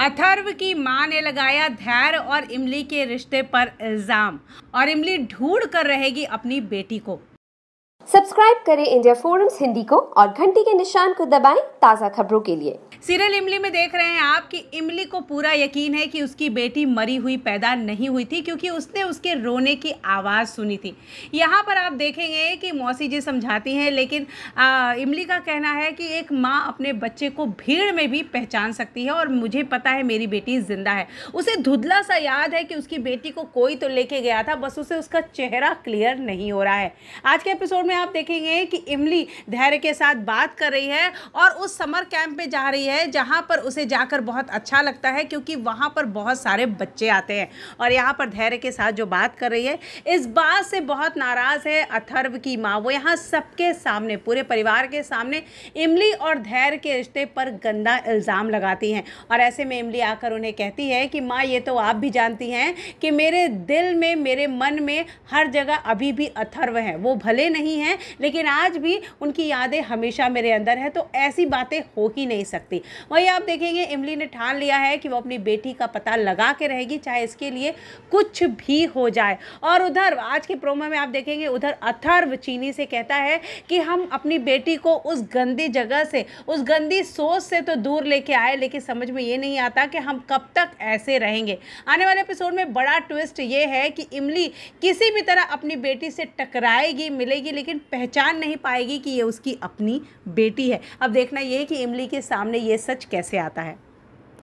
अथर्व की मां ने लगाया धैर्य और इमली के रिश्ते पर इल्ज़ाम और इमली ढूंढ कर रहेगी अपनी बेटी को सब्सक्राइब करें इंडिया फोरम्स हिंदी को और घंटी के निशान को दबाएं ताज़ा खबरों के लिए सीरियल इमली में देख रहे हैं आप कि इमली को पूरा यकीन है कि उसकी बेटी मरी हुई पैदा नहीं हुई थी क्योंकि उसने उसके रोने की आवाज़ सुनी थी यहाँ पर आप देखेंगे कि मौसी जी समझाती हैं लेकिन आ, इमली का कहना है कि एक माँ अपने बच्चे को भीड़ में भी पहचान सकती है और मुझे पता है मेरी बेटी ज़िंदा है उसे धुधला सा याद है कि उसकी बेटी को कोई तो लेके गया था बस उसे उसका चेहरा क्लियर नहीं हो रहा है आज के एपिसोड में आप देखेंगे कि इमली धैर्य के साथ बात कर रही है और उस समर कैंप में जा रही है जहाँ पर उसे जाकर बहुत अच्छा लगता है क्योंकि वहाँ पर बहुत सारे बच्चे आते हैं और यहाँ पर धैर्य के साथ जो बात कर रही है इस बात से बहुत नाराज़ है अथर्व की माँ वो यहाँ सबके सामने पूरे परिवार के सामने इमली और धैर्य के रिश्ते पर गंदा इल्ज़ाम लगाती हैं और ऐसे में इमली आकर उन्हें कहती है कि माँ ये तो आप भी जानती हैं कि मेरे दिल में मेरे मन में हर जगह अभी भी अथर्व है वो भले नहीं है हैं लेकिन आज भी उनकी यादें हमेशा मेरे अंदर हैं तो ऐसी बातें हो ही नहीं सकती वहीं आप देखेंगे इमली ने ठान लिया है कि वो अपनी बेटी का पता लगा के रहेगी चाहे इसके लिए कुछ भी हो जाए और उधर आज के प्रोमो में आप देखेंगे उधर अथर्व चीनी से कहता है कि हम अपनी बेटी को उस गंदी जगह से उस गंदी सोच से तो दूर लेके आए लेकिन समझ में ये नहीं आता कि हम कब तक ऐसे रहेंगे आने वाले एपिसोड में बड़ा ट्विस्ट ये है कि इमली किसी भी तरह अपनी बेटी से टकराएगी मिलेगी लेकिन पहचान नहीं पाएगी कि ये उसकी अपनी बेटी है अब देखना ये कि इमली के सामने ये सच कैसे आता है